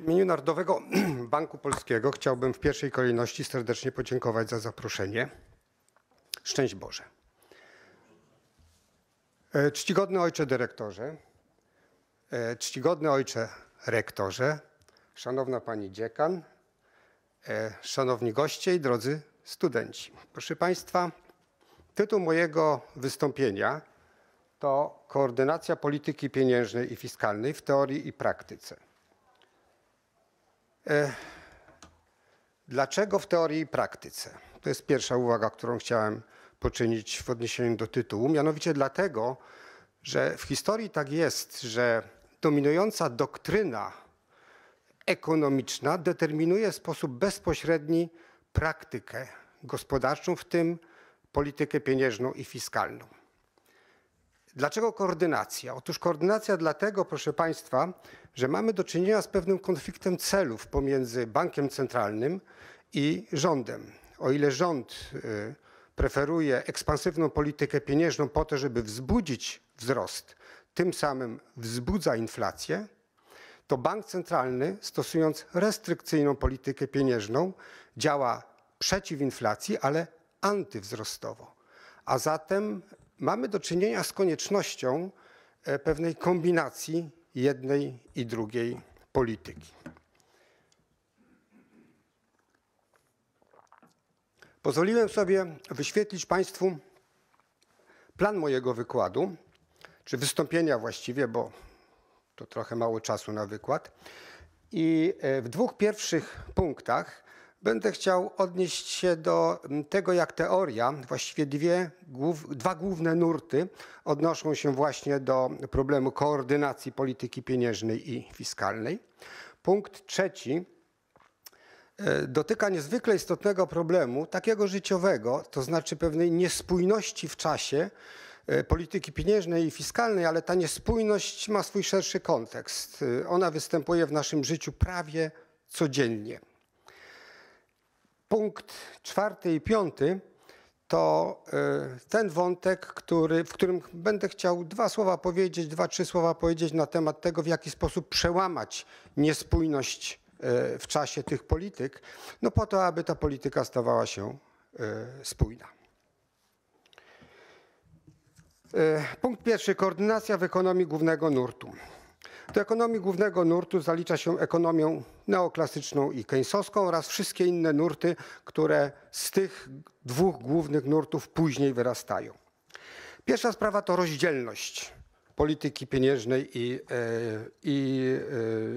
W imieniu Narodowego Banku Polskiego chciałbym w pierwszej kolejności serdecznie podziękować za zaproszenie. Szczęść Boże. E, czcigodny ojcze dyrektorze, e, czcigodny ojcze rektorze, szanowna pani dziekan, e, szanowni goście i drodzy studenci. Proszę państwa, tytuł mojego wystąpienia to Koordynacja polityki pieniężnej i fiskalnej w teorii i praktyce. E, dlaczego w teorii i praktyce? To jest pierwsza uwaga, którą chciałem poczynić w odniesieniu do tytułu. Mianowicie dlatego, że w historii tak jest, że dominująca doktryna ekonomiczna determinuje w sposób bezpośredni praktykę gospodarczą, w tym politykę pieniężną i fiskalną. Dlaczego koordynacja? Otóż koordynacja dlatego, proszę Państwa, że mamy do czynienia z pewnym konfliktem celów pomiędzy bankiem centralnym i rządem. O ile rząd y, preferuje ekspansywną politykę pieniężną po to, żeby wzbudzić wzrost, tym samym wzbudza inflację, to bank centralny, stosując restrykcyjną politykę pieniężną, działa przeciw inflacji, ale antywzrostowo. A zatem mamy do czynienia z koniecznością e, pewnej kombinacji jednej i drugiej polityki. Pozwoliłem sobie wyświetlić Państwu plan mojego wykładu, czy wystąpienia właściwie, bo to trochę mało czasu na wykład. I e, w dwóch pierwszych punktach będę chciał odnieść się do mm, tego, jak teoria, właściwie dwie, głów, dwa główne nurty odnoszą się właśnie do problemu koordynacji polityki pieniężnej i fiskalnej. Punkt trzeci e, dotyka niezwykle istotnego problemu, takiego życiowego, to znaczy pewnej niespójności w czasie e, polityki pieniężnej i fiskalnej, ale ta niespójność ma swój szerszy kontekst. E, ona występuje w naszym życiu prawie codziennie punkt czwarty i piąty to y, ten wątek, który, w którym będę chciał dwa słowa powiedzieć, dwa, trzy słowa powiedzieć na temat tego, w jaki sposób przełamać niespójność y, w czasie tych polityk, no po to, aby ta polityka stawała się y, spójna. Punkt pierwszy, koordynacja w ekonomii głównego nurtu. Do ekonomii głównego nurtu zalicza się ekonomię neoklasyczną i keynesowską oraz wszystkie inne nurty, które z tych dwóch głównych nurtów później wyrastają. Pierwsza sprawa to rozdzielność polityki pieniężnej i, e, i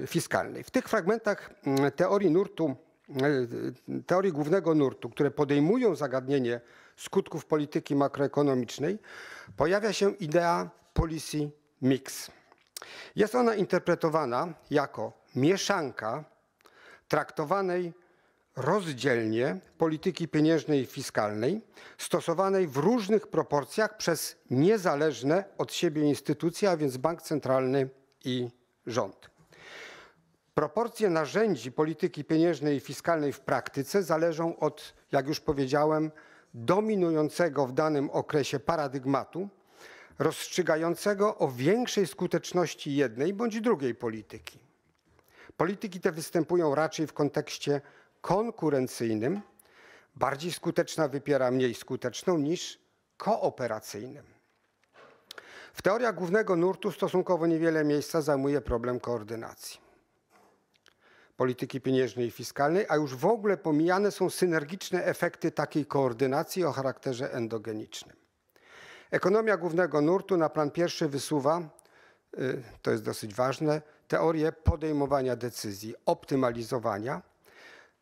e, fiskalnej. W tych fragmentach mm, teorii nurtu, e, teorii głównego nurtu, które podejmują zagadnienie skutków polityki makroekonomicznej, pojawia się idea policy mix. Jest ona interpretowana jako mieszanka traktowanej rozdzielnie polityki pieniężnej i fiskalnej, stosowanej w różnych proporcjach przez niezależne od siebie instytucje, a więc bank centralny i rząd. Proporcje narzędzi polityki pieniężnej i fiskalnej w praktyce zależą od, jak już powiedziałem, dominującego w danym okresie paradygmatu, rozstrzygającego o większej skuteczności jednej bądź drugiej polityki. Polityki te występują raczej w kontekście konkurencyjnym, bardziej skuteczna wypiera mniej skuteczną niż kooperacyjnym. W teoriach głównego nurtu stosunkowo niewiele miejsca zajmuje problem koordynacji polityki pieniężnej i fiskalnej, a już w ogóle pomijane są synergiczne efekty takiej koordynacji o charakterze endogenicznym. Ekonomia głównego nurtu na plan pierwszy wysuwa, y, to jest dosyć ważne, teorię podejmowania decyzji, optymalizowania,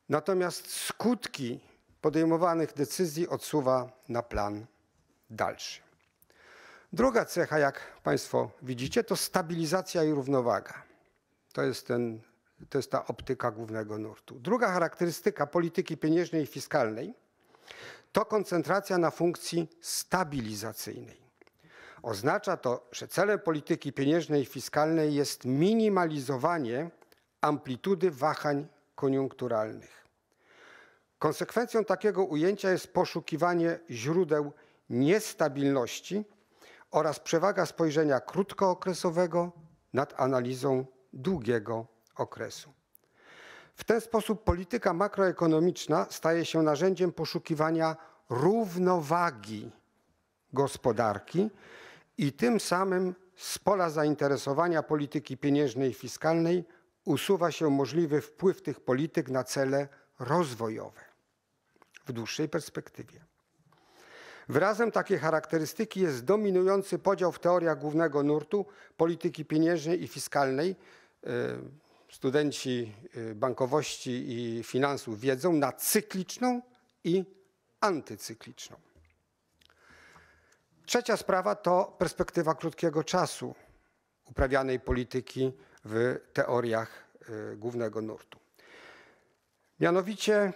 natomiast skutki podejmowanych decyzji odsuwa na plan dalszy. Druga cecha, jak Państwo widzicie, to stabilizacja i równowaga. To jest, ten, to jest ta optyka głównego nurtu. Druga charakterystyka polityki pieniężnej i fiskalnej – to koncentracja na funkcji stabilizacyjnej. Oznacza to, że celem polityki pieniężnej i fiskalnej jest minimalizowanie amplitudy wahań koniunkturalnych. Konsekwencją takiego ujęcia jest poszukiwanie źródeł niestabilności oraz przewaga spojrzenia krótkookresowego nad analizą długiego okresu. W ten sposób polityka makroekonomiczna staje się narzędziem poszukiwania równowagi gospodarki i tym samym z pola zainteresowania polityki pieniężnej i fiskalnej usuwa się możliwy wpływ tych polityk na cele rozwojowe w dłuższej perspektywie. Wyrazem takiej charakterystyki jest dominujący podział w teoriach głównego nurtu polityki pieniężnej i fiskalnej, y, studenci y, bankowości i finansów wiedzą, na cykliczną i antycykliczną. Trzecia sprawa to perspektywa krótkiego czasu uprawianej polityki w teoriach y, głównego nurtu. Mianowicie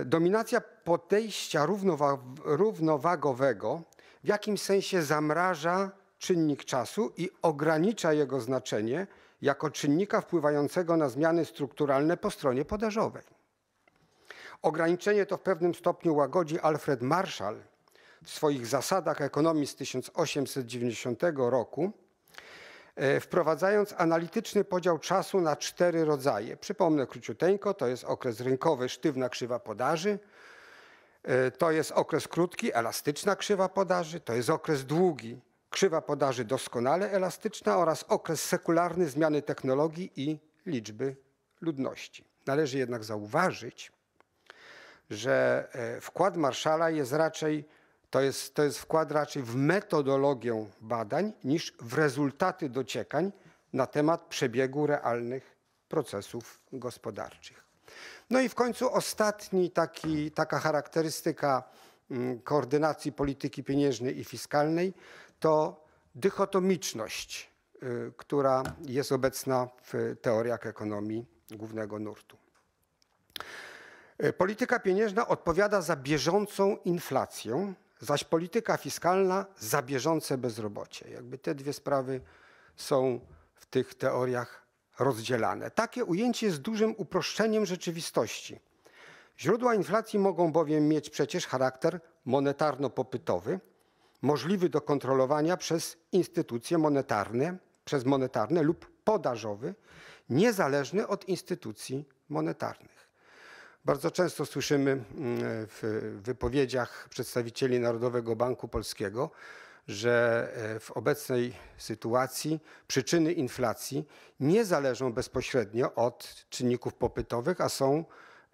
y, dominacja podejścia równowagowego w jakimś sensie zamraża czynnik czasu i ogranicza jego znaczenie jako czynnika wpływającego na zmiany strukturalne po stronie podażowej. Ograniczenie to w pewnym stopniu łagodzi Alfred Marshall w swoich zasadach ekonomii z 1890 roku, e, wprowadzając analityczny podział czasu na cztery rodzaje. Przypomnę króciuteńko, to jest okres rynkowy, sztywna krzywa podaży, e, to jest okres krótki, elastyczna krzywa podaży, to jest okres długi, krzywa podaży doskonale elastyczna oraz okres sekularny zmiany technologii i liczby ludności. Należy jednak zauważyć, że e, wkład Marszala jest raczej, to jest, to jest wkład raczej w metodologię badań niż w rezultaty dociekań na temat przebiegu realnych procesów gospodarczych. No i w końcu ostatni taki, taka charakterystyka Mm, koordynacji polityki pieniężnej i fiskalnej, to dychotomiczność, y, która jest obecna w teoriach ekonomii głównego nurtu. Y, polityka pieniężna odpowiada za bieżącą inflację, zaś polityka fiskalna za bieżące bezrobocie. Jakby te dwie sprawy są w tych teoriach rozdzielane. Takie ujęcie jest dużym uproszczeniem rzeczywistości Źródła inflacji mogą bowiem mieć przecież charakter monetarno-popytowy, możliwy do kontrolowania przez instytucje monetarne, przez monetarne lub podażowy, niezależny od instytucji monetarnych. Bardzo często słyszymy mm, w wypowiedziach przedstawicieli Narodowego Banku Polskiego, że e, w obecnej sytuacji przyczyny inflacji nie zależą bezpośrednio od czynników popytowych, a są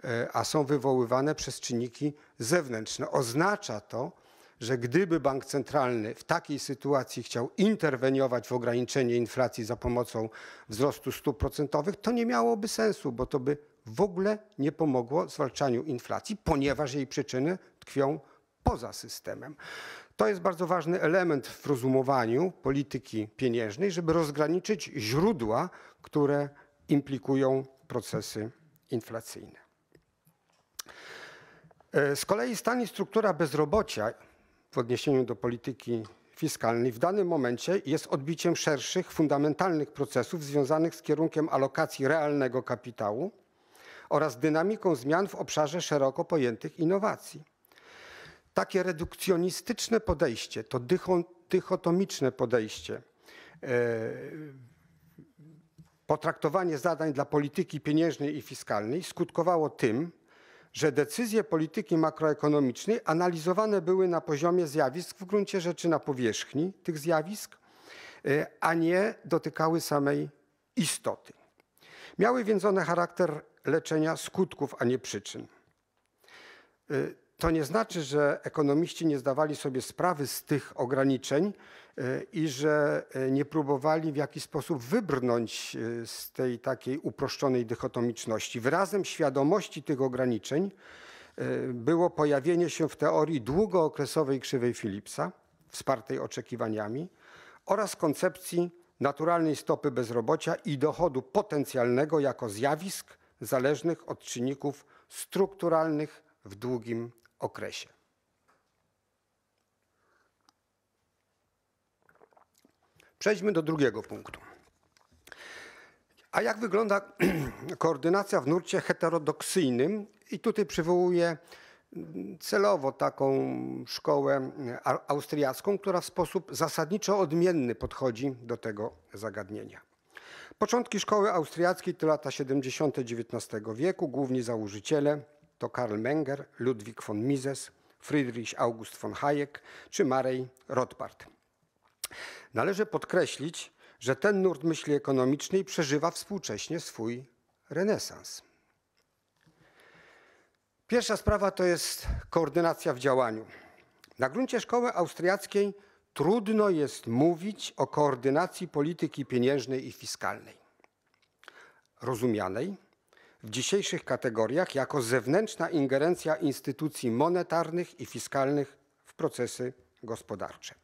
E, a są wywoływane przez czynniki zewnętrzne. Oznacza to, że gdyby bank centralny w takiej sytuacji chciał interweniować w ograniczenie inflacji za pomocą wzrostu stóp procentowych, to nie miałoby sensu, bo to by w ogóle nie pomogło zwalczaniu inflacji, ponieważ jej przyczyny tkwią poza systemem. To jest bardzo ważny element w rozumowaniu polityki pieniężnej, żeby rozgraniczyć źródła, które implikują procesy inflacyjne. E, z kolei stan i struktura bezrobocia w odniesieniu do polityki fiskalnej w danym momencie jest odbiciem szerszych, fundamentalnych procesów związanych z kierunkiem alokacji realnego kapitału oraz dynamiką zmian w obszarze szeroko pojętych innowacji. Takie redukcjonistyczne podejście, to dychotomiczne podejście, e, potraktowanie zadań dla polityki pieniężnej i fiskalnej skutkowało tym, że decyzje polityki makroekonomicznej analizowane były na poziomie zjawisk, w gruncie rzeczy na powierzchni tych zjawisk, e, a nie dotykały samej istoty. Miały więc one charakter leczenia skutków, a nie przyczyn. E, to nie znaczy, że ekonomiści nie zdawali sobie sprawy z tych ograniczeń, i że e, nie próbowali w jakiś sposób wybrnąć e, z tej takiej uproszczonej dychotomiczności. Wyrazem świadomości tych ograniczeń e, było pojawienie się w teorii długookresowej krzywej Philipsa, wspartej oczekiwaniami, oraz koncepcji naturalnej stopy bezrobocia i dochodu potencjalnego jako zjawisk zależnych od czynników strukturalnych w długim okresie. Przejdźmy do drugiego punktu. A jak wygląda koordynacja w nurcie heterodoksyjnym? I tutaj przywołuję celowo taką szkołę e, austriacką, która w sposób zasadniczo odmienny podchodzi do tego zagadnienia. Początki szkoły austriackiej to lata 70. XIX wieku. Główni założyciele to Karl Menger, Ludwik von Mises, Friedrich August von Hayek czy Marej Rothbard. Należy podkreślić, że ten nurt myśli ekonomicznej przeżywa współcześnie swój renesans. Pierwsza sprawa to jest koordynacja w działaniu. Na gruncie szkoły austriackiej trudno jest mówić o koordynacji polityki pieniężnej i fiskalnej, rozumianej w dzisiejszych kategoriach jako zewnętrzna ingerencja instytucji monetarnych i fiskalnych w procesy gospodarcze.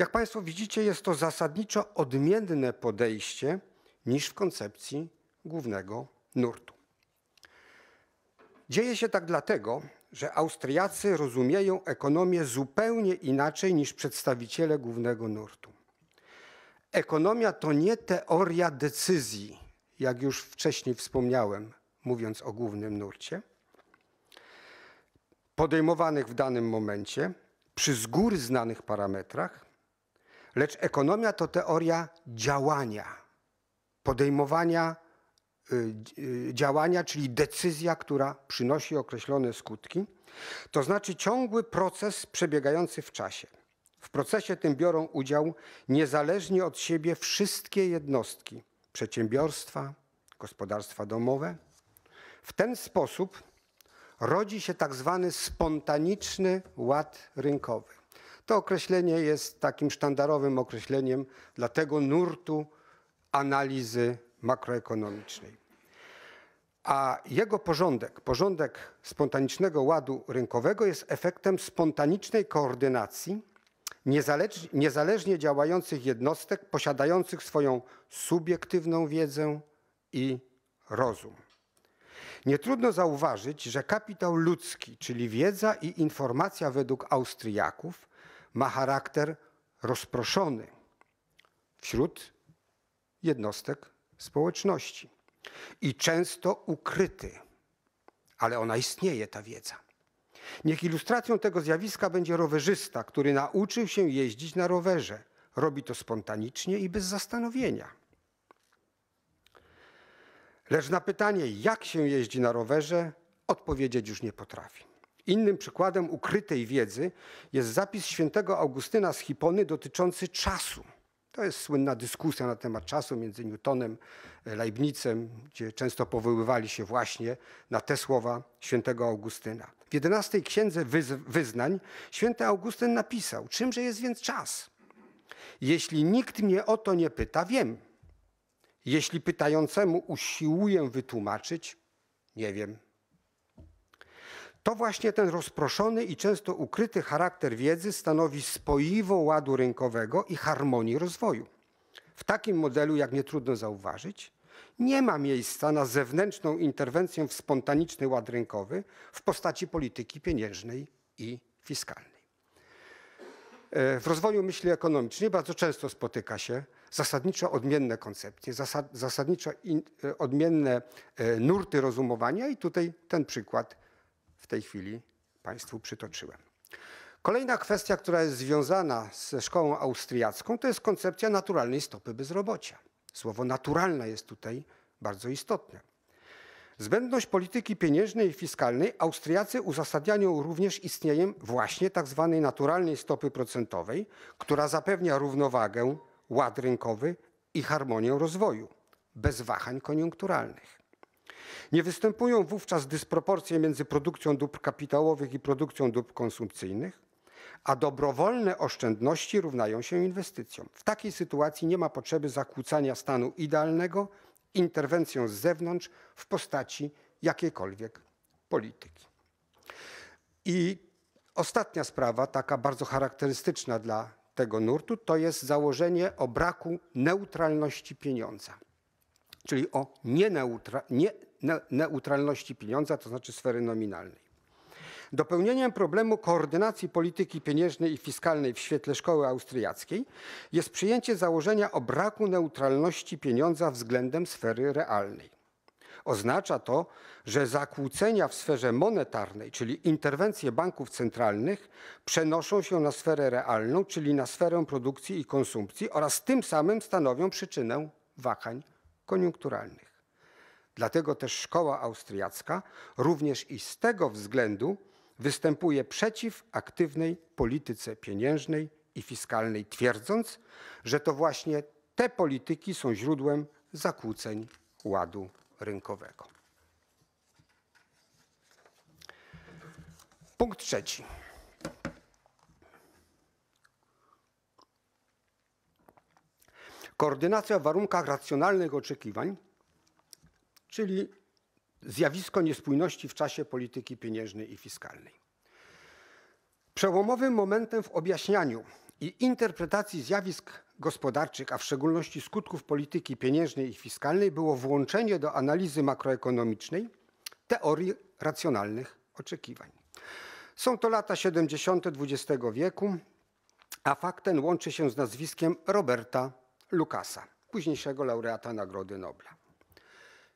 Jak Państwo widzicie, jest to zasadniczo odmienne podejście niż w koncepcji głównego nurtu. Dzieje się tak dlatego, że Austriacy rozumieją ekonomię zupełnie inaczej niż przedstawiciele głównego nurtu. Ekonomia to nie teoria decyzji, jak już wcześniej wspomniałem, mówiąc o głównym nurcie, podejmowanych w danym momencie przy z góry znanych parametrach, Lecz ekonomia to teoria działania, podejmowania y, y, działania, czyli decyzja, która przynosi określone skutki, to znaczy ciągły proces przebiegający w czasie. W procesie tym biorą udział niezależnie od siebie wszystkie jednostki przedsiębiorstwa, gospodarstwa domowe. W ten sposób rodzi się tak zwany spontaniczny ład rynkowy. To określenie jest takim sztandarowym określeniem dla tego nurtu analizy makroekonomicznej. A jego porządek, porządek spontanicznego ładu rynkowego jest efektem spontanicznej koordynacji niezależnie działających jednostek posiadających swoją subiektywną wiedzę i rozum. Nie trudno zauważyć, że kapitał ludzki, czyli wiedza i informacja według Austriaków, ma charakter rozproszony wśród jednostek społeczności i często ukryty, ale ona istnieje, ta wiedza. Niech ilustracją tego zjawiska będzie rowerzysta, który nauczył się jeździć na rowerze. Robi to spontanicznie i bez zastanowienia. Lecz na pytanie, jak się jeździ na rowerze, odpowiedzieć już nie potrafi. Innym przykładem ukrytej wiedzy jest zapis świętego Augustyna z Hipony dotyczący czasu. To jest słynna dyskusja na temat czasu między Newtonem, e, Leibnicem, gdzie często powoływali się właśnie na te słowa świętego Augustyna. W jedenastej księdze wyznań święty Augustyn napisał, czymże jest więc czas? Jeśli nikt mnie o to nie pyta, wiem. Jeśli pytającemu usiłuję wytłumaczyć, nie wiem. To właśnie ten rozproszony i często ukryty charakter wiedzy stanowi spoiwo ładu rynkowego i harmonii rozwoju. W takim modelu, jak nie trudno zauważyć, nie ma miejsca na zewnętrzną interwencję w spontaniczny ład rynkowy w postaci polityki pieniężnej i fiskalnej. E, w rozwoju myśli ekonomicznej bardzo często spotyka się zasadniczo odmienne koncepcje, zasadniczo e, odmienne e, nurty rozumowania i tutaj ten przykład tej chwili Państwu przytoczyłem. Kolejna kwestia, która jest związana ze szkołą austriacką, to jest koncepcja naturalnej stopy bezrobocia. Słowo naturalne jest tutaj bardzo istotne. Zbędność polityki pieniężnej i fiskalnej Austriacy uzasadniają również istnieniem właśnie tzw. Tak naturalnej stopy procentowej, która zapewnia równowagę, ład rynkowy i harmonię rozwoju bez wahań koniunkturalnych. Nie występują wówczas dysproporcje między produkcją dóbr kapitałowych i produkcją dóbr konsumpcyjnych, a dobrowolne oszczędności równają się inwestycjom. W takiej sytuacji nie ma potrzeby zakłócania stanu idealnego interwencją z zewnątrz w postaci jakiejkolwiek polityki. I ostatnia sprawa, taka bardzo charakterystyczna dla tego nurtu, to jest założenie o braku neutralności pieniądza, czyli o nie nie, neutralności pieniądza, to znaczy sfery nominalnej. Dopełnieniem problemu koordynacji polityki pieniężnej i fiskalnej w świetle szkoły austriackiej jest przyjęcie założenia o braku neutralności pieniądza względem sfery realnej. Oznacza to, że zakłócenia w sferze monetarnej, czyli interwencje banków centralnych, przenoszą się na sferę realną, czyli na sferę produkcji i konsumpcji oraz tym samym stanowią przyczynę wahań koniunkturalnych. Dlatego też szkoła austriacka również i z tego względu występuje przeciw aktywnej polityce pieniężnej i fiskalnej, twierdząc, że to właśnie te polityki są źródłem zakłóceń ładu rynkowego. Punkt trzeci. Koordynacja w warunkach racjonalnych oczekiwań czyli zjawisko niespójności w czasie polityki pieniężnej i fiskalnej. Przełomowym momentem w objaśnianiu i interpretacji zjawisk gospodarczych, a w szczególności skutków polityki pieniężnej i fiskalnej, było włączenie do analizy makroekonomicznej teorii racjonalnych oczekiwań. Są to lata 70. XX wieku, a fakt ten łączy się z nazwiskiem Roberta Lukasa, późniejszego laureata Nagrody Nobla.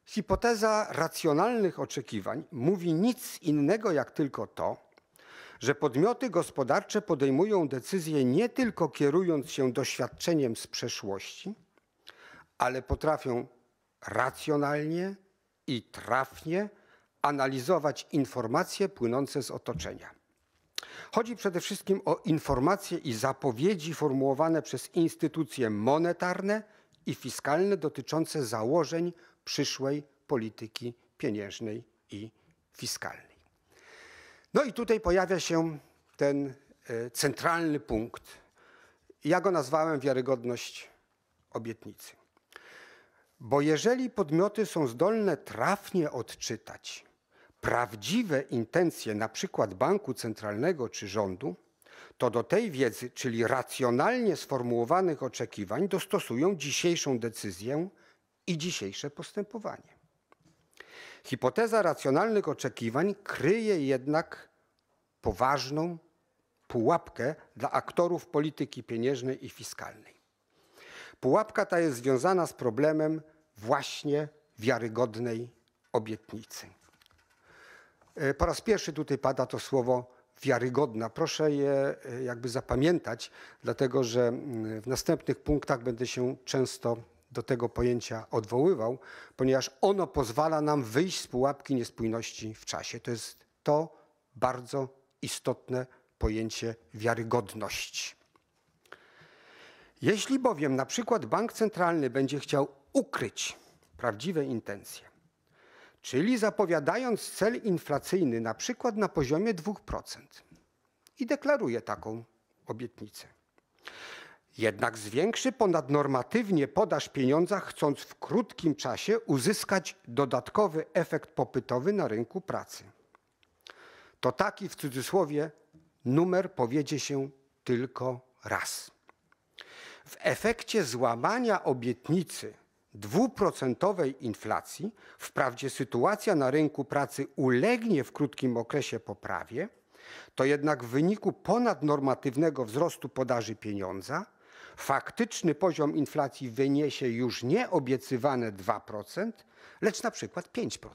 Hipoteza racjonalnych oczekiwań mówi nic innego jak tylko to, że podmioty gospodarcze podejmują decyzje nie tylko kierując się doświadczeniem z przeszłości, ale potrafią racjonalnie i trafnie analizować informacje płynące z otoczenia. Chodzi przede wszystkim o informacje i zapowiedzi formułowane przez instytucje monetarne i fiskalne dotyczące założeń przyszłej polityki pieniężnej i fiskalnej. No i tutaj pojawia się ten e, centralny punkt. Ja go nazwałem wiarygodność obietnicy. Bo jeżeli podmioty są zdolne trafnie odczytać prawdziwe intencje na przykład banku centralnego czy rządu, to do tej wiedzy, czyli racjonalnie sformułowanych oczekiwań, dostosują dzisiejszą decyzję i dzisiejsze postępowanie. Hipoteza racjonalnych oczekiwań kryje jednak poważną pułapkę dla aktorów polityki pieniężnej i fiskalnej. Pułapka ta jest związana z problemem właśnie wiarygodnej obietnicy. E, po raz pierwszy tutaj pada to słowo wiarygodna. Proszę je e, jakby zapamiętać, dlatego że mm, w następnych punktach będę się często do tego pojęcia odwoływał, ponieważ ono pozwala nam wyjść z pułapki niespójności w czasie. To jest to bardzo istotne pojęcie wiarygodności. Jeśli bowiem na przykład bank centralny będzie chciał ukryć prawdziwe intencje, czyli zapowiadając cel inflacyjny na przykład na poziomie 2% i deklaruje taką obietnicę. Jednak zwiększy ponadnormatywnie podaż pieniądza, chcąc w krótkim czasie uzyskać dodatkowy efekt popytowy na rynku pracy. To taki w cudzysłowie numer powiedzie się tylko raz. W efekcie złamania obietnicy dwuprocentowej inflacji, wprawdzie sytuacja na rynku pracy ulegnie w krótkim okresie poprawie, to jednak w wyniku ponadnormatywnego wzrostu podaży pieniądza Faktyczny poziom inflacji wyniesie już nie obiecywane 2%, lecz na przykład 5%.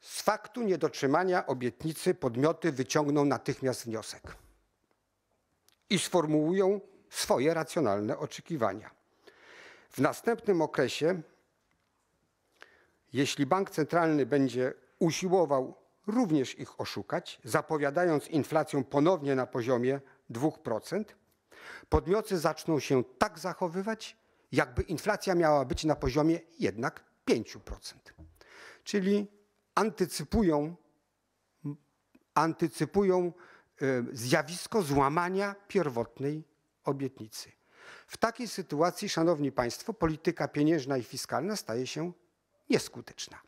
Z faktu niedotrzymania obietnicy podmioty wyciągną natychmiast wniosek i sformułują swoje racjonalne oczekiwania. W następnym okresie, jeśli bank centralny będzie usiłował również ich oszukać, zapowiadając inflację ponownie na poziomie 2%, podmioty zaczną się tak zachowywać, jakby inflacja miała być na poziomie jednak 5%. Czyli antycypują, antycypują e, zjawisko złamania pierwotnej obietnicy. W takiej sytuacji, szanowni państwo, polityka pieniężna i fiskalna staje się nieskuteczna.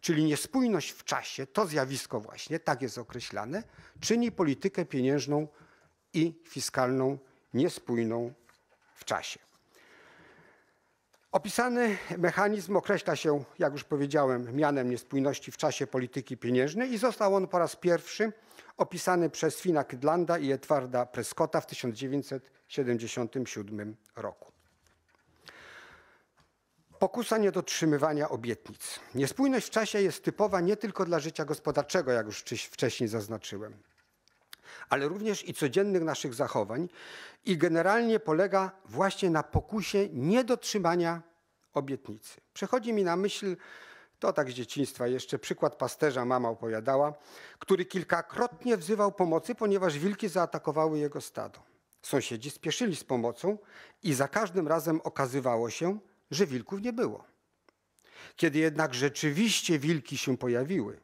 Czyli niespójność w czasie, to zjawisko właśnie, tak jest określane, czyni politykę pieniężną i fiskalną niespójną w czasie. Opisany mechanizm określa się, jak już powiedziałem, mianem niespójności w czasie polityki pieniężnej i został on po raz pierwszy opisany przez Fina Kydlanda i Edwarda Prescotta w 1977 roku. Pokusa niedotrzymywania obietnic. Niespójność w czasie jest typowa nie tylko dla życia gospodarczego, jak już wcześniej zaznaczyłem ale również i codziennych naszych zachowań i generalnie polega właśnie na pokusie niedotrzymania obietnicy. Przechodzi mi na myśl to tak z dzieciństwa jeszcze przykład pasterza mama opowiadała, który kilkakrotnie wzywał pomocy, ponieważ wilki zaatakowały jego stado. Sąsiedzi spieszyli z pomocą i za każdym razem okazywało się, że wilków nie było. Kiedy jednak rzeczywiście wilki się pojawiły,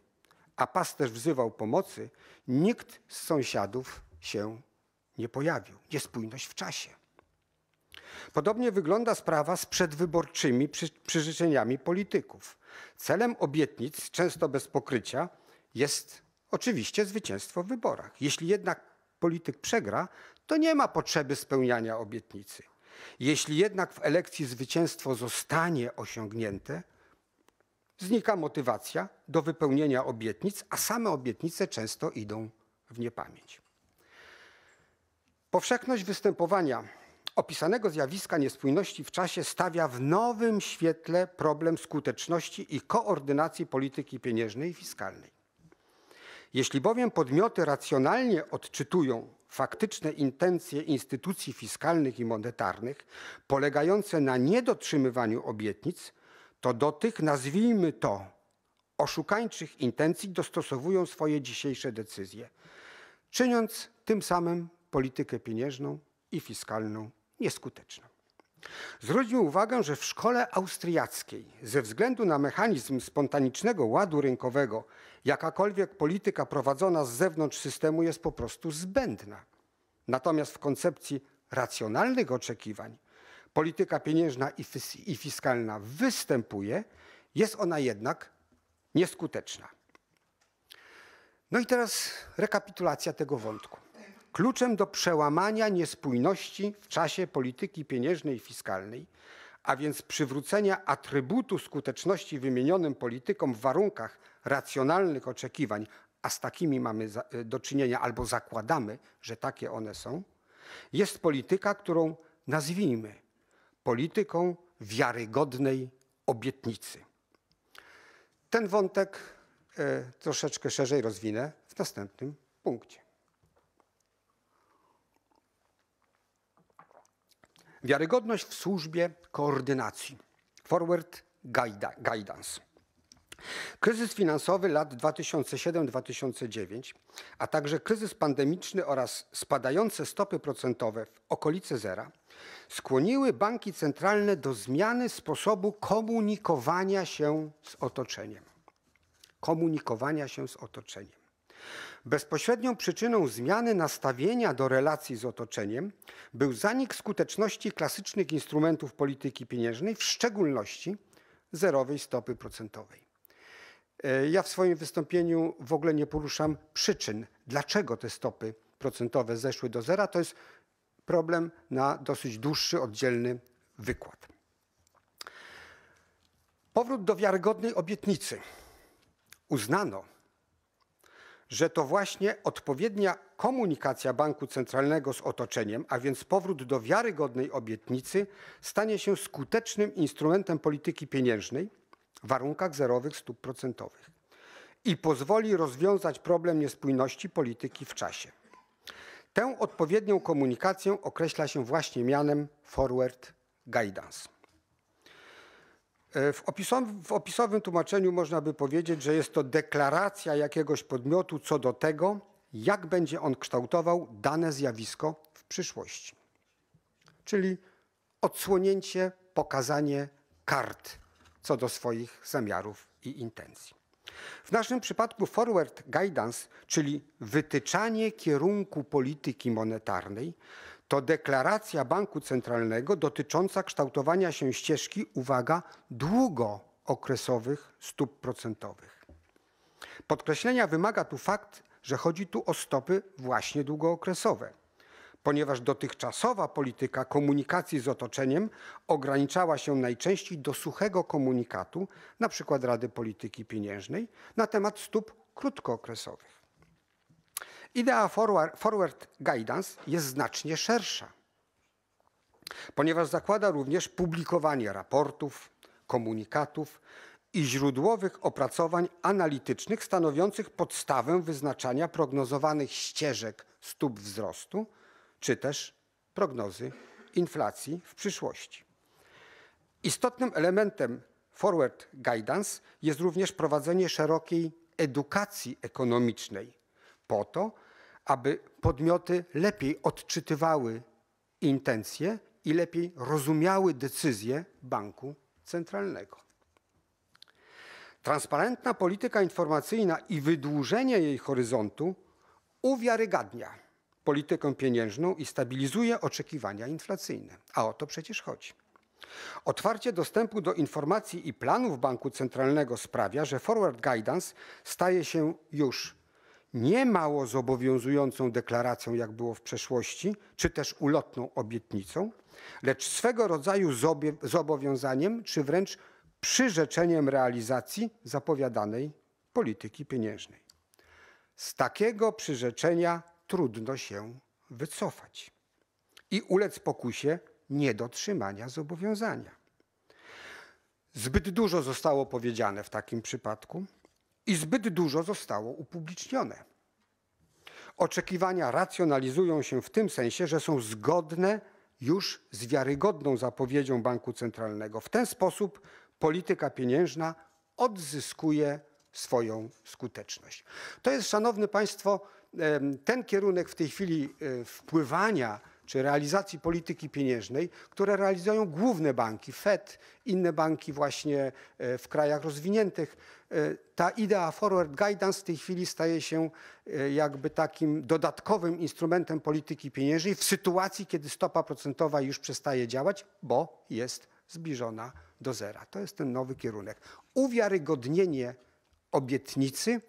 a pasterz wzywał pomocy, nikt z sąsiadów się nie pojawił. Niespójność w czasie. Podobnie wygląda sprawa z przedwyborczymi przyrzeczeniami polityków. Celem obietnic, często bez pokrycia, jest oczywiście zwycięstwo w wyborach. Jeśli jednak polityk przegra, to nie ma potrzeby spełniania obietnicy. Jeśli jednak w elekcji zwycięstwo zostanie osiągnięte, znika motywacja do wypełnienia obietnic, a same obietnice często idą w niepamięć. Powszechność występowania opisanego zjawiska niespójności w czasie stawia w nowym świetle problem skuteczności i koordynacji polityki pieniężnej i fiskalnej. Jeśli bowiem podmioty racjonalnie odczytują faktyczne intencje instytucji fiskalnych i monetarnych polegające na niedotrzymywaniu obietnic, to do tych, nazwijmy to, oszukańczych intencji dostosowują swoje dzisiejsze decyzje, czyniąc tym samym politykę pieniężną i fiskalną nieskuteczną. Zwróćmy uwagę, że w szkole austriackiej ze względu na mechanizm spontanicznego ładu rynkowego jakakolwiek polityka prowadzona z zewnątrz systemu jest po prostu zbędna. Natomiast w koncepcji racjonalnych oczekiwań polityka pieniężna i, fys- i fiskalna występuje, jest ona jednak nieskuteczna. No i teraz rekapitulacja tego wątku. Kluczem do przełamania niespójności w czasie polityki pieniężnej i fiskalnej, a więc przywrócenia atrybutu skuteczności wymienionym politykom w warunkach racjonalnych oczekiwań, a z takimi mamy e, do czynienia albo zakładamy, że takie one są, jest polityka, którą nazwijmy polityką wiarygodnej obietnicy. Ten wątek e, troszeczkę szerzej rozwinę w następnym punkcie. Wiarygodność w służbie koordynacji. Forward Guidance. Kryzys finansowy lat 2007-2009, a także kryzys pandemiczny oraz spadające stopy procentowe w okolicy zera skłoniły banki centralne do zmiany sposobu komunikowania się z otoczeniem. Komunikowania się z otoczeniem. Bezpośrednią przyczyną zmiany nastawienia do relacji z otoczeniem był zanik skuteczności klasycznych instrumentów polityki pieniężnej, w szczególności zerowej stopy procentowej. E, ja w swoim wystąpieniu w ogóle nie poruszam przyczyn, dlaczego te stopy procentowe zeszły do zera. To jest problem na dosyć dłuższy, oddzielny wykład. Powrót do wiarygodnej obietnicy. Uznano, że to właśnie odpowiednia komunikacja banku centralnego z otoczeniem, a więc powrót do wiarygodnej obietnicy, stanie się skutecznym instrumentem polityki pieniężnej w warunkach zerowych stóp procentowych i pozwoli rozwiązać problem niespójności polityki w czasie. Tę odpowiednią komunikację określa się właśnie mianem forward guidance. E, w, w opisowym tłumaczeniu można by powiedzieć, że jest to deklaracja jakiegoś podmiotu co do tego, jak będzie on kształtował dane zjawisko w przyszłości. Czyli odsłonięcie, pokazanie kart co do swoich zamiarów i intencji. W naszym przypadku forward guidance, czyli wytyczanie kierunku polityki monetarnej, to deklaracja banku centralnego dotycząca kształtowania się ścieżki, uwaga, długookresowych stóp procentowych. Podkreślenia wymaga tu fakt, że chodzi tu o stopy właśnie długookresowe ponieważ dotychczasowa polityka komunikacji z otoczeniem ograniczała się najczęściej do suchego komunikatu, np. Rady Polityki Pieniężnej, na temat stóp krótkookresowych. Idea forward, guidance jest znacznie szersza, ponieważ zakłada również publikowanie raportów, komunikatów i źródłowych opracowań analitycznych stanowiących podstawę wyznaczania prognozowanych ścieżek stóp wzrostu czy też prognozy inflacji w przyszłości. Istotnym elementem Forward Guidance jest również prowadzenie szerokiej edukacji ekonomicznej po to, aby podmioty lepiej odczytywały intencje i lepiej rozumiały decyzje banku centralnego. Transparentna polityka informacyjna i wydłużenie jej horyzontu uwiarygadnia politykę pieniężną i stabilizuje oczekiwania inflacyjne. A o to przecież chodzi. Otwarcie dostępu do informacji i planów banku centralnego sprawia, że forward guidance staje się już nie mało zobowiązującą deklaracją, jak było w przeszłości, czy też ulotną obietnicą, lecz swego rodzaju zobowiązaniem, czy wręcz przyrzeczeniem realizacji zapowiadanej polityki pieniężnej. Z takiego przyrzeczenia trudno się wycofać i ulec pokusie niedotrzymania zobowiązania. Zbyt dużo zostało powiedziane w takim przypadku i zbyt dużo zostało upublicznione. Oczekiwania racjonalizują się w tym sensie, że są zgodne już z wiarygodną zapowiedzią banku centralnego. W ten sposób polityka pieniężna odzyskuje swoją skuteczność. To jest, szanowny państwo, ten kierunek w tej chwili e, wpływania czy realizacji polityki pieniężnej, które realizują główne banki, Fed, inne banki właśnie e, w krajach rozwiniętych. E, ta idea forward guidance w tej chwili staje się jakby takim dodatkowym instrumentem polityki pieniężnej w sytuacji, kiedy stopa procentowa już przestaje działać, bo jest zbliżona do zera. To jest ten nowy kierunek. Uwiarygodnienie obietnicy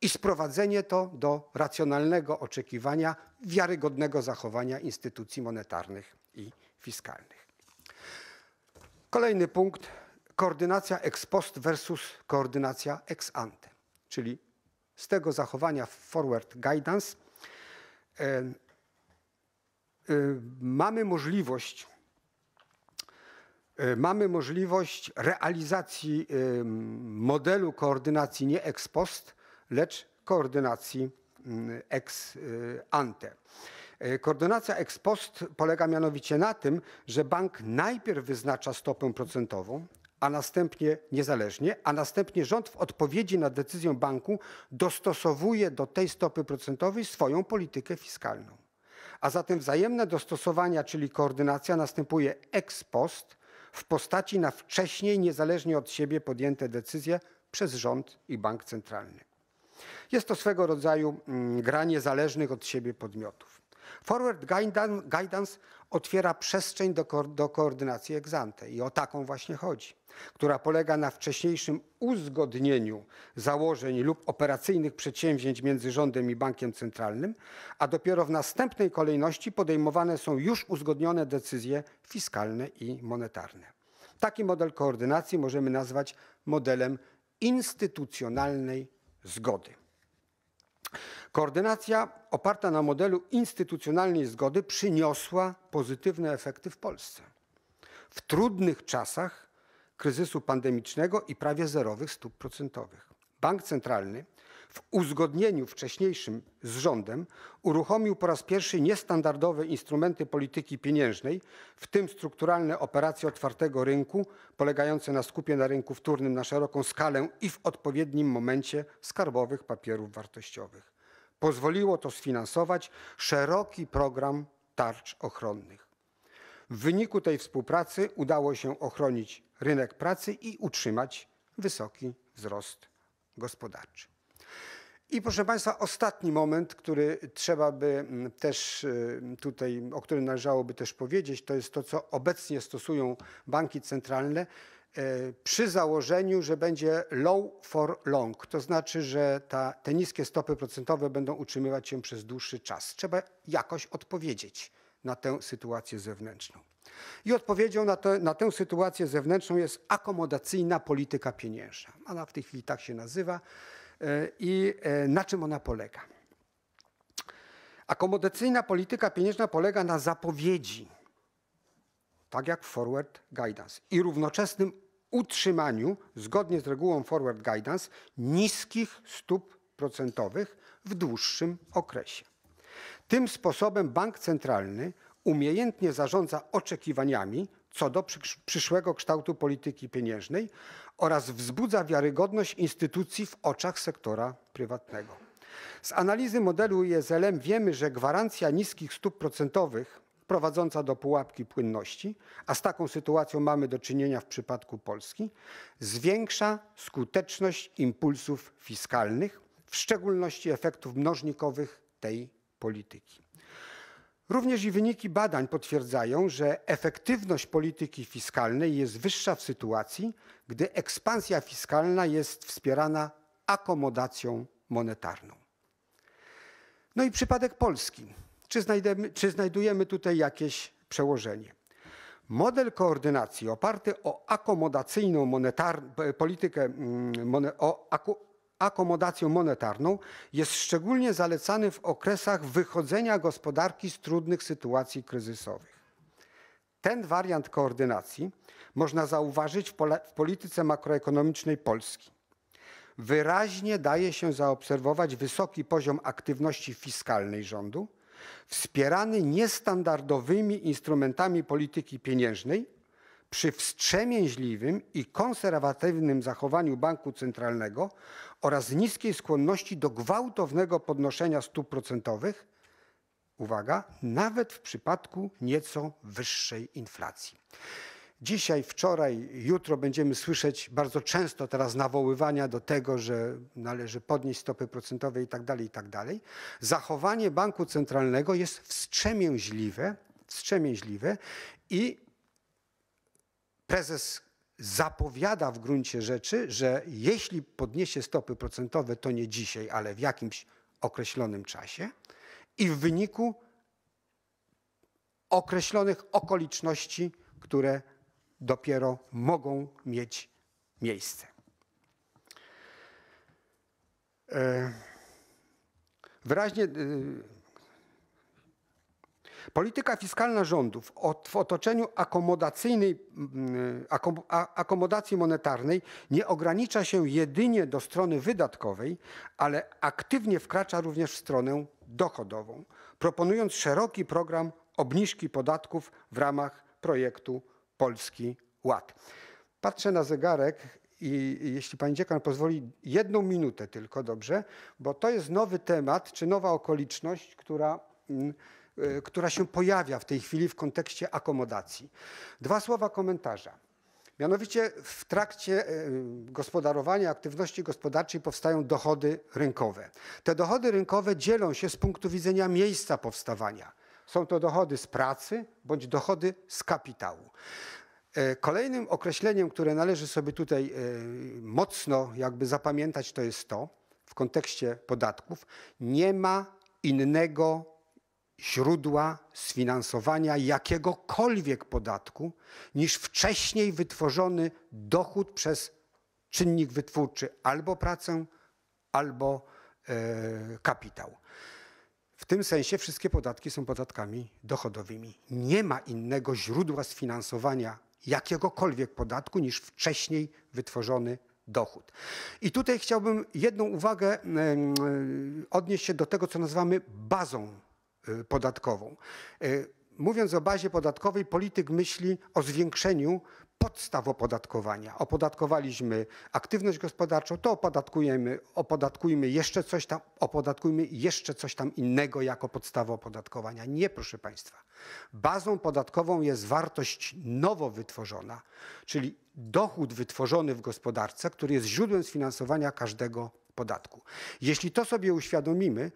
i sprowadzenie to do racjonalnego oczekiwania wiarygodnego zachowania instytucji monetarnych i fiskalnych. Kolejny punkt koordynacja ex post versus koordynacja ex ante, czyli z tego zachowania forward guidance y, y, mamy możliwość e, mamy możliwość realizacji modelu koordynacji nie ex post, lecz koordynacji mm, ex y, ante. E, koordynacja ex post polega mianowicie na tym, że bank najpierw wyznacza stopę procentową, a następnie niezależnie, a następnie rząd w odpowiedzi na decyzję banku dostosowuje do tej stopy procentowej swoją politykę fiskalną. A zatem wzajemne dostosowania, czyli koordynacja, następuje ex post w postaci na wcześniej niezależnie od siebie podjęte decyzje przez rząd i bank centralny. Jest to swego rodzaju mm, gra niezależnych od siebie podmiotów. Forward Guidance otwiera przestrzeń do, ko do koordynacji egzante i o taką właśnie chodzi, która polega na wcześniejszym uzgodnieniu założeń lub operacyjnych przedsięwzięć między rządem i bankiem centralnym, a dopiero w następnej kolejności podejmowane są już uzgodnione decyzje fiskalne i monetarne. Taki model koordynacji możemy nazwać modelem instytucjonalnej zgody. Koordynacja oparta na modelu instytucjonalnej zgody przyniosła pozytywne efekty w Polsce. W trudnych czasach kryzysu pandemicznego i prawie zerowych stóp procentowych. Bank centralny w uzgodnieniu wcześniejszym z rządem uruchomił po raz pierwszy niestandardowe instrumenty polityki pieniężnej, w tym strukturalne operacje otwartego rynku polegające na skupie na rynku wtórnym na szeroką skalę i w odpowiednim momencie skarbowych papierów wartościowych. Pozwoliło to sfinansować szeroki program tarcz ochronnych. W wyniku tej współpracy udało się ochronić rynek pracy i utrzymać wysoki wzrost gospodarczy. I proszę Państwa, ostatni moment, który trzeba by mm, też y, tutaj, o którym należałoby też powiedzieć, to jest to, co obecnie stosują banki centralne e, przy założeniu, że będzie low for long, to znaczy, że ta, te niskie stopy procentowe będą utrzymywać się przez dłuższy czas. Trzeba jakoś odpowiedzieć na tę sytuację zewnętrzną. I odpowiedzią na, na tę sytuację zewnętrzną jest akomodacyjna polityka pieniężna. Ona w tej chwili tak się nazywa. E, i e, na czym ona polega. Akomodacyjna polityka pieniężna polega na zapowiedzi, tak jak forward guidance, i równoczesnym utrzymaniu, zgodnie z regułą forward guidance, niskich stóp procentowych w dłuższym okresie. Tym sposobem bank centralny umiejętnie zarządza oczekiwaniami co do przyszłego kształtu polityki pieniężnej oraz wzbudza wiarygodność instytucji w oczach sektora prywatnego. Z analizy modelu ISLM wiemy, że gwarancja niskich stóp procentowych prowadząca do pułapki płynności, a z taką sytuacją mamy do czynienia w przypadku Polski, zwiększa skuteczność impulsów fiskalnych, w szczególności efektów mnożnikowych tej polityki. Również i wyniki badań potwierdzają, że efektywność polityki fiskalnej jest wyższa w sytuacji, gdy ekspansja fiskalna jest wspierana akomodacją monetarną. No i przypadek Polski. Czy, znajdemy, czy znajdujemy tutaj jakieś przełożenie? Model koordynacji oparty o akomodacyjną monetar, politykę, mm, o akomodacją monetarną jest szczególnie zalecany w okresach wychodzenia gospodarki z trudnych sytuacji kryzysowych. Ten wariant koordynacji można zauważyć w, w polityce makroekonomicznej Polski. Wyraźnie daje się zaobserwować wysoki poziom aktywności fiskalnej rządu, wspierany niestandardowymi instrumentami polityki pieniężnej przy wstrzemięźliwym i konserwatywnym zachowaniu banku centralnego oraz niskiej skłonności do gwałtownego podnoszenia stóp procentowych, uwaga, nawet w przypadku nieco wyższej inflacji. Dzisiaj, wczoraj, jutro będziemy słyszeć bardzo często teraz nawoływania do tego, że należy podnieść stopy procentowe itd., tak tak dalej. Zachowanie banku centralnego jest wstrzemięźliwe, wstrzemięźliwe i prezes zapowiada w gruncie rzeczy, że jeśli podniesie stopy procentowe, to nie dzisiaj, ale w jakimś określonym czasie i w wyniku określonych okoliczności, które dopiero mogą mieć miejsce. E, wyraźnie y, Polityka fiskalna rządów w otoczeniu akomodacyjnej, mm, akomodacji monetarnej nie ogranicza się jedynie do strony wydatkowej, ale aktywnie wkracza również w stronę dochodową, proponując szeroki program obniżki podatków w ramach projektu Polski Ład. Patrzę na zegarek i jeśli pani dziekan pozwoli, jedną minutę tylko, dobrze? Bo to jest nowy temat, czy nowa okoliczność, która mm, E, która się pojawia w tej chwili w kontekście akomodacji. Dwa słowa komentarza. Mianowicie w trakcie e, gospodarowania aktywności gospodarczej powstają dochody rynkowe. Te dochody rynkowe dzielą się z punktu widzenia miejsca powstawania. Są to dochody z pracy bądź dochody z kapitału. E, kolejnym określeniem, które należy sobie tutaj mocno jakby zapamiętać, to jest to w kontekście podatków: nie ma innego źródła sfinansowania jakiegokolwiek podatku niż wcześniej wytworzony dochód przez czynnik wytwórczy albo pracę, albo e, kapitał. W tym sensie wszystkie podatki są podatkami dochodowymi. Nie ma innego źródła sfinansowania jakiegokolwiek podatku niż wcześniej wytworzony dochód. I tutaj chciałbym jedną uwagę odnieść się do tego, co nazywamy bazą Y, podatkową. Y, mówiąc o bazie podatkowej, polityk myśli o zwiększeniu podstaw opodatkowania. Opodatkowaliśmy aktywność gospodarczą, to opodatkujemy, opodatkujmy jeszcze coś tam, opodatkujmy jeszcze coś tam innego jako podstawę opodatkowania. Nie, proszę Państwa. Bazą podatkową jest wartość nowo wytworzona, czyli dochód wytworzony w gospodarce, który jest źródłem sfinansowania każdego podatku. Jeśli to sobie uświadomimy,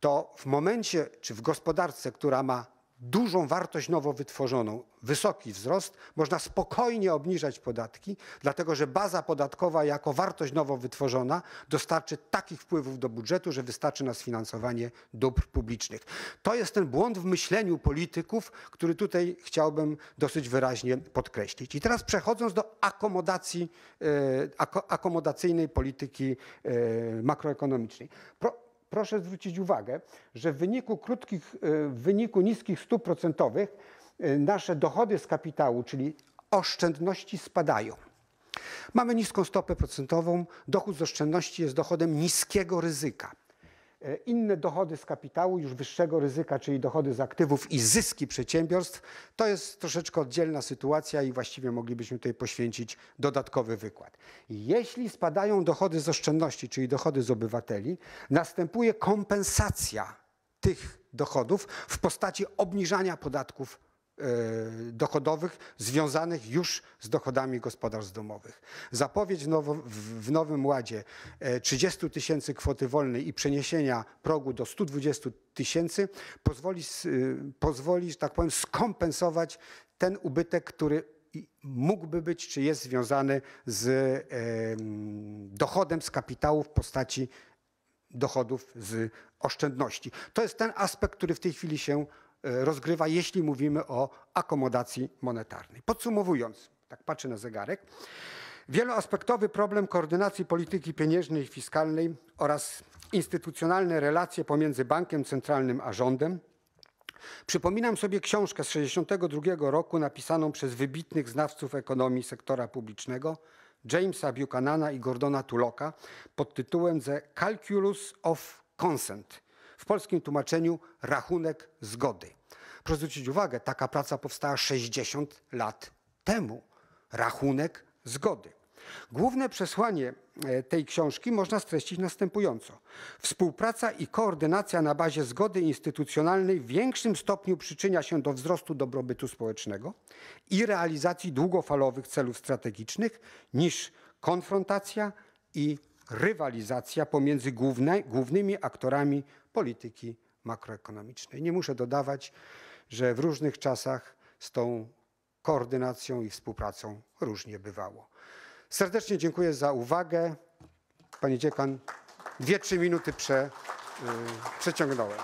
to w momencie, czy w gospodarce, która ma dużą wartość nowo wytworzoną, wysoki wzrost, można spokojnie obniżać podatki, dlatego że baza podatkowa jako wartość nowo wytworzona dostarczy takich wpływów do budżetu, że wystarczy na sfinansowanie dóbr publicznych. To jest ten błąd w myśleniu polityków, który tutaj chciałbym dosyć wyraźnie podkreślić. I teraz przechodząc do akomodacji, e, akomodacyjnej polityki e, makroekonomicznej proszę zwrócić uwagę, że w wyniku, krótkich, e, w wyniku niskich stóp procentowych e, nasze dochody z kapitału, czyli oszczędności spadają. Mamy niską stopę procentową, dochód z oszczędności jest dochodem niskiego ryzyka. E, inne dochody z kapitału, już wyższego ryzyka, czyli dochody z aktywów i zyski przedsiębiorstw, to jest troszeczkę oddzielna sytuacja i właściwie moglibyśmy tutaj poświęcić dodatkowy wykład. Jeśli spadają dochody z oszczędności, czyli dochody z obywateli, następuje kompensacja tych dochodów w postaci obniżania podatków E, dochodowych związanych już z dochodami gospodarstw domowych. Zapowiedź w Nowym Ładzie 30 e, tysięcy kwoty wolnej i przeniesienia progu do 120 tysięcy pozwoli, e, pozwoli, że tak powiem, skompensować ten ubytek, który mógłby być, czy jest związany z dochodem z kapitału w postaci dochodów z oszczędności. To jest ten aspekt, który w tej chwili się E, rozgrywa, jeśli mówimy o akomodacji monetarnej. Podsumowując, tak patrzę na zegarek, wieloaspektowy problem koordynacji polityki pieniężnej i fiskalnej oraz instytucjonalne relacje pomiędzy bankiem centralnym a rządem. Przypominam sobie książkę z 1962 roku napisaną przez wybitnych znawców ekonomii sektora publicznego Jamesa Buchanana i Gordona Tuloka pod tytułem The Calculus of Consent – w polskim tłumaczeniu rachunek zgody. Proszę zwrócić uwagę, taka praca powstała 60 lat temu. Rachunek zgody. Główne przesłanie e, tej książki można streścić następująco. Współpraca i koordynacja na bazie zgody instytucjonalnej w większym stopniu przyczynia się do wzrostu dobrobytu społecznego i realizacji długofalowych celów strategicznych niż konfrontacja i rywalizacja pomiędzy główne, głównymi aktorami polityki makroekonomicznej. Nie muszę dodawać, że w różnych czasach z tą koordynacją i współpracą różnie bywało. Serdecznie dziękuję za uwagę. Panie dziekan, dwie, trzy minuty prze, yy, przeciągnąłem.